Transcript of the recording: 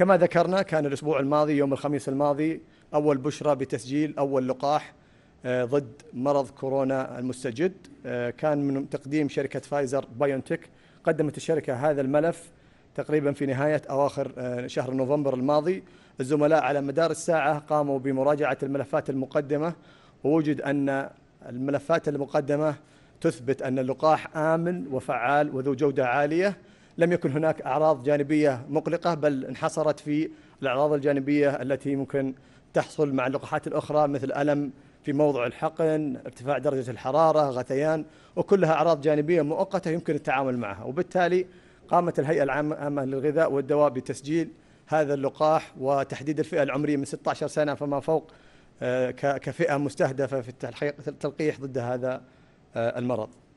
كما ذكرنا كان الأسبوع الماضي يوم الخميس الماضي أول بشرى بتسجيل أول لقاح آه، ضد مرض كورونا المستجد آه، كان من تقديم شركة فايزر بايونتك قدمت الشركة هذا الملف تقريبا في نهاية أواخر آه، شهر نوفمبر الماضي الزملاء على مدار الساعة قاموا بمراجعة الملفات المقدمة ووجد أن الملفات المقدمة تثبت أن اللقاح آمن وفعال وذو جودة عالية لم يكن هناك أعراض جانبية مقلقة بل انحصرت في الأعراض الجانبية التي ممكن تحصل مع اللقاحات الأخرى مثل ألم في موضع الحقن ارتفاع درجة الحرارة غثيان وكلها أعراض جانبية مؤقتة يمكن التعامل معها وبالتالي قامت الهيئة العامة للغذاء والدواء بتسجيل هذا اللقاح وتحديد الفئة العمرية من 16 سنة فما فوق آه، كفئة مستهدفة في التلقيح ضد هذا آه، المرض